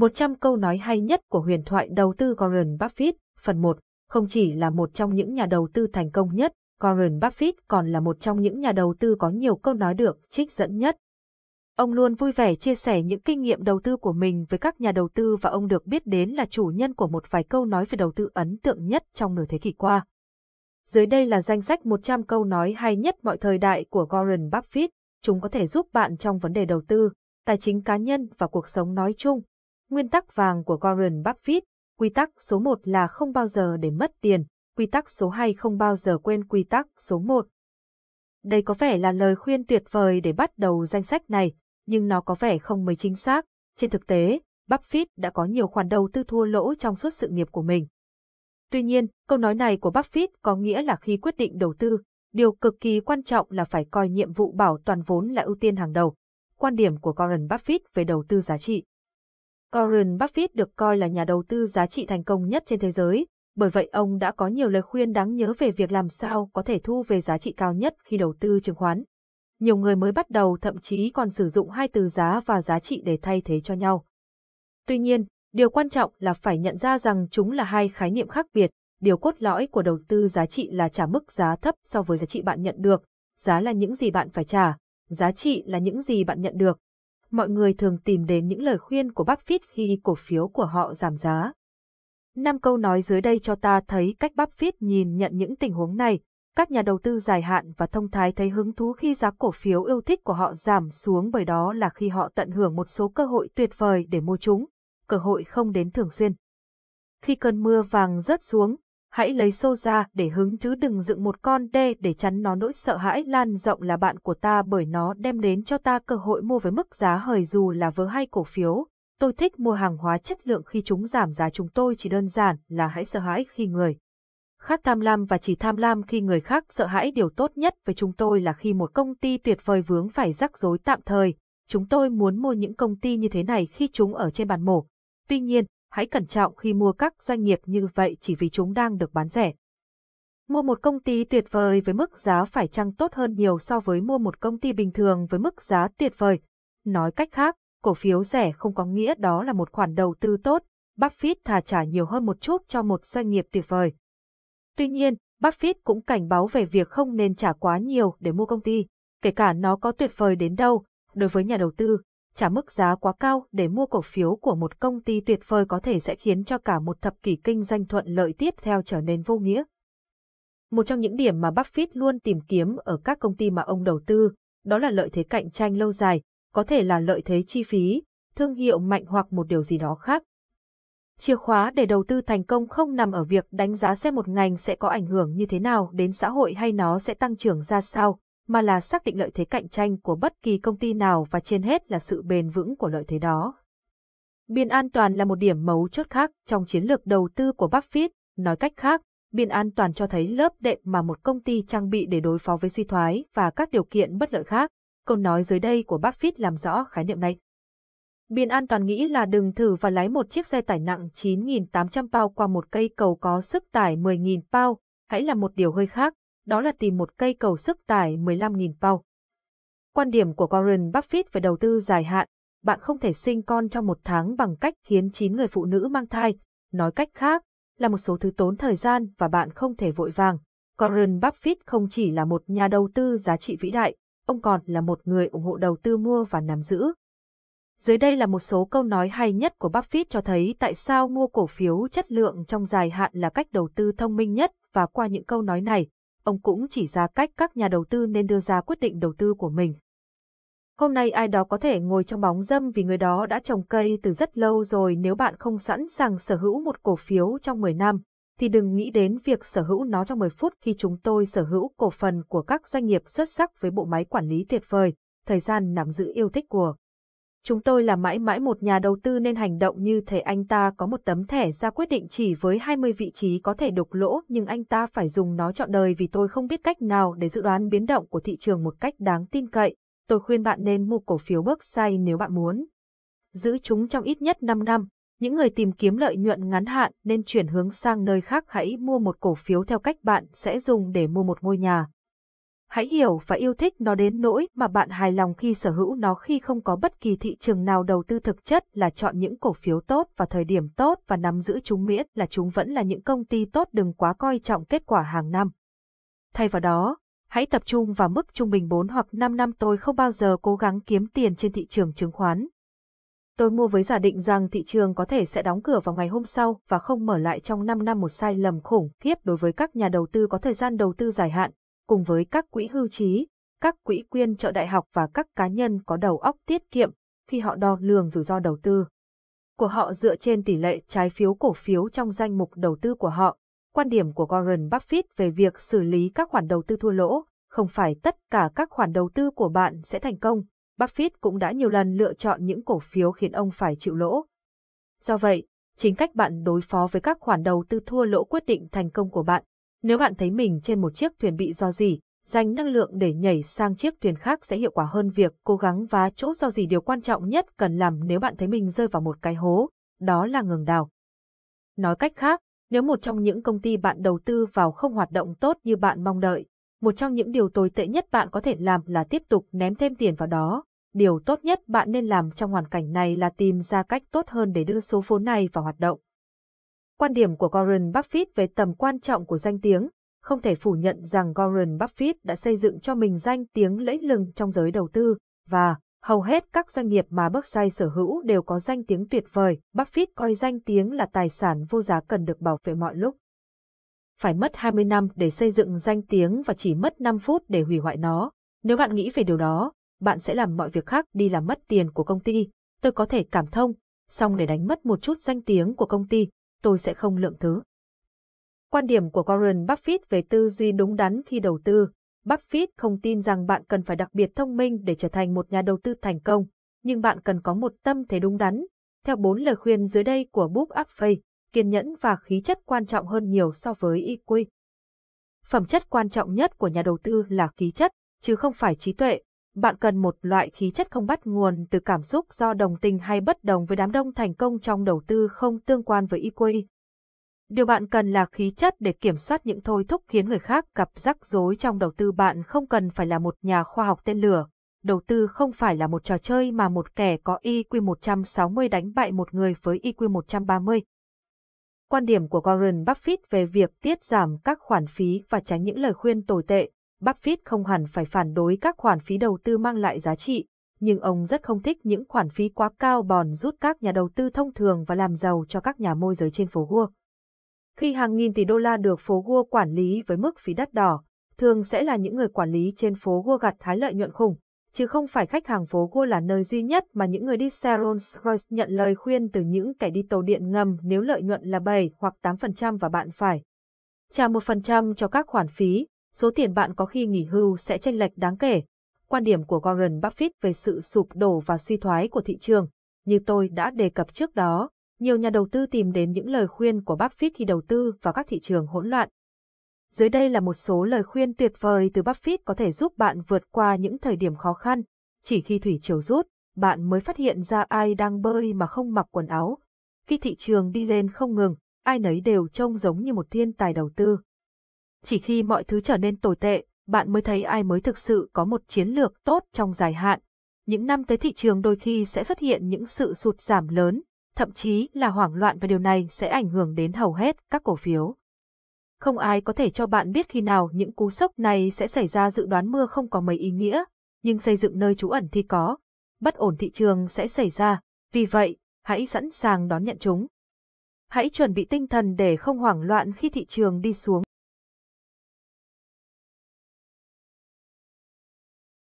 100 câu nói hay nhất của huyền thoại đầu tư Warren Buffett, phần 1, không chỉ là một trong những nhà đầu tư thành công nhất, Warren Buffett còn là một trong những nhà đầu tư có nhiều câu nói được trích dẫn nhất. Ông luôn vui vẻ chia sẻ những kinh nghiệm đầu tư của mình với các nhà đầu tư và ông được biết đến là chủ nhân của một vài câu nói về đầu tư ấn tượng nhất trong nửa thế kỷ qua. Dưới đây là danh sách 100 câu nói hay nhất mọi thời đại của Warren Buffett, chúng có thể giúp bạn trong vấn đề đầu tư, tài chính cá nhân và cuộc sống nói chung, Nguyên tắc vàng của Warren Buffett, quy tắc số 1 là không bao giờ để mất tiền, quy tắc số 2 không bao giờ quên quy tắc số 1. Đây có vẻ là lời khuyên tuyệt vời để bắt đầu danh sách này, nhưng nó có vẻ không mấy chính xác. Trên thực tế, Buffett đã có nhiều khoản đầu tư thua lỗ trong suốt sự nghiệp của mình. Tuy nhiên, câu nói này của Buffett có nghĩa là khi quyết định đầu tư, điều cực kỳ quan trọng là phải coi nhiệm vụ bảo toàn vốn là ưu tiên hàng đầu. Quan điểm của Warren Buffett về đầu tư giá trị Warren Buffett được coi là nhà đầu tư giá trị thành công nhất trên thế giới, bởi vậy ông đã có nhiều lời khuyên đáng nhớ về việc làm sao có thể thu về giá trị cao nhất khi đầu tư chứng khoán. Nhiều người mới bắt đầu thậm chí còn sử dụng hai từ giá và giá trị để thay thế cho nhau. Tuy nhiên, điều quan trọng là phải nhận ra rằng chúng là hai khái niệm khác biệt, điều cốt lõi của đầu tư giá trị là trả mức giá thấp so với giá trị bạn nhận được, giá là những gì bạn phải trả, giá trị là những gì bạn nhận được, mọi người thường tìm đến những lời khuyên của Buffett khi cổ phiếu của họ giảm giá. Năm câu nói dưới đây cho ta thấy cách Buffett nhìn nhận những tình huống này. Các nhà đầu tư dài hạn và thông thái thấy hứng thú khi giá cổ phiếu yêu thích của họ giảm xuống bởi đó là khi họ tận hưởng một số cơ hội tuyệt vời để mua chúng. Cơ hội không đến thường xuyên. Khi cơn mưa vàng rớt xuống, hãy lấy xô ra để hứng chứ đừng dựng một con đê để chắn nó nỗi sợ hãi lan rộng là bạn của ta bởi nó đem đến cho ta cơ hội mua với mức giá hời dù là vớ hay cổ phiếu. Tôi thích mua hàng hóa chất lượng khi chúng giảm giá chúng tôi chỉ đơn giản là hãy sợ hãi khi người. khát tham lam và chỉ tham lam khi người khác sợ hãi điều tốt nhất với chúng tôi là khi một công ty tuyệt vời vướng phải rắc rối tạm thời. Chúng tôi muốn mua những công ty như thế này khi chúng ở trên bàn mổ. Tuy nhiên, hãy cẩn trọng khi mua các doanh nghiệp như vậy chỉ vì chúng đang được bán rẻ. Mua một công ty tuyệt vời với mức giá phải chăng tốt hơn nhiều so với mua một công ty bình thường với mức giá tuyệt vời. Nói cách khác, cổ phiếu rẻ không có nghĩa đó là một khoản đầu tư tốt, Buffett thà trả nhiều hơn một chút cho một doanh nghiệp tuyệt vời. Tuy nhiên, Buffett cũng cảnh báo về việc không nên trả quá nhiều để mua công ty, kể cả nó có tuyệt vời đến đâu. Đối với nhà đầu tư, trả mức giá quá cao để mua cổ phiếu của một công ty tuyệt vời có thể sẽ khiến cho cả một thập kỷ kinh doanh thuận lợi tiếp theo trở nên vô nghĩa. Một trong những điểm mà Buffett luôn tìm kiếm ở các công ty mà ông đầu tư, đó là lợi thế cạnh tranh lâu dài, có thể là lợi thế chi phí, thương hiệu mạnh hoặc một điều gì đó khác. Chìa khóa để đầu tư thành công không nằm ở việc đánh giá xem một ngành sẽ có ảnh hưởng như thế nào đến xã hội hay nó sẽ tăng trưởng ra sao, mà là xác định lợi thế cạnh tranh của bất kỳ công ty nào và trên hết là sự bền vững của lợi thế đó. Biên an toàn là một điểm mấu chốt khác trong chiến lược đầu tư của Buffett, nói cách khác, biên an toàn cho thấy lớp đệm mà một công ty trang bị để đối phó với suy thoái và các điều kiện bất lợi khác. Câu nói dưới đây của Buffett làm rõ khái niệm này. Biên an toàn nghĩ là đừng thử và lái một chiếc xe tải nặng 9.800 bao qua một cây cầu có sức tải 10.000 bao, hãy làm một điều hơi khác, đó là tìm một cây cầu sức tải 15.000 pound. Quan điểm của Warren Buffett về đầu tư dài hạn, bạn không thể sinh con trong một tháng bằng cách khiến 9 người phụ nữ mang thai, nói cách khác, là một số thứ tốn thời gian và bạn không thể vội vàng. Warren Buffett không chỉ là một nhà đầu tư giá trị vĩ đại, ông còn là một người ủng hộ đầu tư mua và nắm giữ. Dưới đây là một số câu nói hay nhất của Buffett cho thấy tại sao mua cổ phiếu chất lượng trong dài hạn là cách đầu tư thông minh nhất và qua những câu nói này, ông cũng chỉ ra cách các nhà đầu tư nên đưa ra quyết định đầu tư của mình. Hôm nay ai đó có thể ngồi trong bóng dâm vì người đó đã trồng cây từ rất lâu rồi nếu bạn không sẵn sàng sở hữu một cổ phiếu trong 10 năm, thì đừng nghĩ đến việc sở hữu nó trong 10 phút khi chúng tôi sở hữu cổ phần của các doanh nghiệp xuất sắc với bộ máy quản lý tuyệt vời, thời gian nắm giữ yêu thích của Chúng tôi là mãi mãi một nhà đầu tư nên hành động như thể anh ta có một tấm thẻ ra quyết định chỉ với 20 vị trí có thể đục lỗ nhưng anh ta phải dùng nó trọn đời vì tôi không biết cách nào để dự đoán biến động của thị trường một cách đáng tin cậy. Tôi khuyên bạn nên mua cổ phiếu Berkshire nếu bạn muốn. Giữ chúng trong ít nhất 5 năm. Những người tìm kiếm lợi nhuận ngắn hạn nên chuyển hướng sang nơi khác hãy mua một cổ phiếu theo cách bạn sẽ dùng để mua một ngôi nhà. Hãy hiểu và yêu thích nó đến nỗi mà bạn hài lòng khi sở hữu nó khi không có bất kỳ thị trường nào đầu tư thực chất là chọn những cổ phiếu tốt và thời điểm tốt và nắm giữ chúng miễn là chúng vẫn là những công ty tốt đừng quá coi trọng kết quả hàng năm. Thay vào đó, hãy tập trung vào mức trung bình 4 hoặc 5 năm tôi không bao giờ cố gắng kiếm tiền trên thị trường chứng khoán. Tôi mua với giả định rằng thị trường có thể sẽ đóng cửa vào ngày hôm sau và không mở lại trong 5 năm một sai lầm khủng khiếp đối với các nhà đầu tư có thời gian đầu tư dài hạn cùng với các quỹ hưu trí, các quỹ quyên trợ đại học và các cá nhân có đầu óc tiết kiệm khi họ đo lường rủi ro đầu tư. Của họ dựa trên tỷ lệ trái phiếu cổ phiếu trong danh mục đầu tư của họ, quan điểm của Warren Buffett về việc xử lý các khoản đầu tư thua lỗ, không phải tất cả các khoản đầu tư của bạn sẽ thành công. Buffett cũng đã nhiều lần lựa chọn những cổ phiếu khiến ông phải chịu lỗ. Do vậy, chính cách bạn đối phó với các khoản đầu tư thua lỗ quyết định thành công của bạn. Nếu bạn thấy mình trên một chiếc thuyền bị do dỉ, dành năng lượng để nhảy sang chiếc thuyền khác sẽ hiệu quả hơn việc cố gắng vá chỗ do dỉ điều quan trọng nhất cần làm nếu bạn thấy mình rơi vào một cái hố, đó là ngừng đào. Nói cách khác, nếu một trong những công ty bạn đầu tư vào không hoạt động tốt như bạn mong đợi, một trong những điều tồi tệ nhất bạn có thể làm là tiếp tục ném thêm tiền vào đó. Điều tốt nhất bạn nên làm trong hoàn cảnh này là tìm ra cách tốt hơn để đưa số vốn này vào hoạt động. Quan điểm của Warren Buffett về tầm quan trọng của danh tiếng, không thể phủ nhận rằng Warren Buffett đã xây dựng cho mình danh tiếng lẫy lừng trong giới đầu tư, và hầu hết các doanh nghiệp mà Berkshire sở hữu đều có danh tiếng tuyệt vời. Buffett coi danh tiếng là tài sản vô giá cần được bảo vệ mọi lúc. Phải mất 20 năm để xây dựng danh tiếng và chỉ mất 5 phút để hủy hoại nó. Nếu bạn nghĩ về điều đó, bạn sẽ làm mọi việc khác đi làm mất tiền của công ty. Tôi có thể cảm thông, song để đánh mất một chút danh tiếng của công ty, tôi sẽ không lượng thứ. Quan điểm của Warren Buffett về tư duy đúng đắn khi đầu tư, Buffett không tin rằng bạn cần phải đặc biệt thông minh để trở thành một nhà đầu tư thành công, nhưng bạn cần có một tâm thế đúng đắn. Theo bốn lời khuyên dưới đây của Book Upfay, kiên nhẫn và khí chất quan trọng hơn nhiều so với IQ. E Phẩm chất quan trọng nhất của nhà đầu tư là khí chất, chứ không phải trí tuệ, bạn cần một loại khí chất không bắt nguồn từ cảm xúc do đồng tình hay bất đồng với đám đông thành công trong đầu tư không tương quan với IQ. Điều bạn cần là khí chất để kiểm soát những thôi thúc khiến người khác gặp rắc rối trong đầu tư bạn không cần phải là một nhà khoa học tên lửa. Đầu tư không phải là một trò chơi mà một kẻ có IQ e 160 đánh bại một người với IQ e 130. Quan điểm của Warren Buffett về việc tiết giảm các khoản phí và tránh những lời khuyên tồi tệ Buffett không hẳn phải phản đối các khoản phí đầu tư mang lại giá trị, nhưng ông rất không thích những khoản phí quá cao bòn rút các nhà đầu tư thông thường và làm giàu cho các nhà môi giới trên phố Wall. Khi hàng nghìn tỷ đô la được phố Wall quản lý với mức phí đắt đỏ, thường sẽ là những người quản lý trên phố Wall gặt hái lợi nhuận khủng, chứ không phải khách hàng phố Wall là nơi duy nhất mà những người đi xe Rolls-Royce nhận lời khuyên từ những kẻ đi tàu điện ngầm nếu lợi nhuận là 7 hoặc 8% và bạn phải trả 1% cho các khoản phí, số tiền bạn có khi nghỉ hưu sẽ chênh lệch đáng kể. Quan điểm của Warren Buffett về sự sụp đổ và suy thoái của thị trường, như tôi đã đề cập trước đó, nhiều nhà đầu tư tìm đến những lời khuyên của Buffett khi đầu tư vào các thị trường hỗn loạn. Dưới đây là một số lời khuyên tuyệt vời từ Buffett có thể giúp bạn vượt qua những thời điểm khó khăn. Chỉ khi thủy chiều rút, bạn mới phát hiện ra ai đang bơi mà không mặc quần áo. Khi thị trường đi lên không ngừng, ai nấy đều trông giống như một thiên tài đầu tư. Chỉ khi mọi thứ trở nên tồi tệ, bạn mới thấy ai mới thực sự có một chiến lược tốt trong dài hạn. Những năm tới thị trường đôi khi sẽ xuất hiện những sự sụt giảm lớn, thậm chí là hoảng loạn và điều này sẽ ảnh hưởng đến hầu hết các cổ phiếu. Không ai có thể cho bạn biết khi nào những cú sốc này sẽ xảy ra dự đoán mưa không có mấy ý nghĩa, nhưng xây dựng nơi trú ẩn thì có. Bất ổn thị trường sẽ xảy ra, vì vậy, hãy sẵn sàng đón nhận chúng. Hãy chuẩn bị tinh thần để không hoảng loạn khi thị trường đi xuống.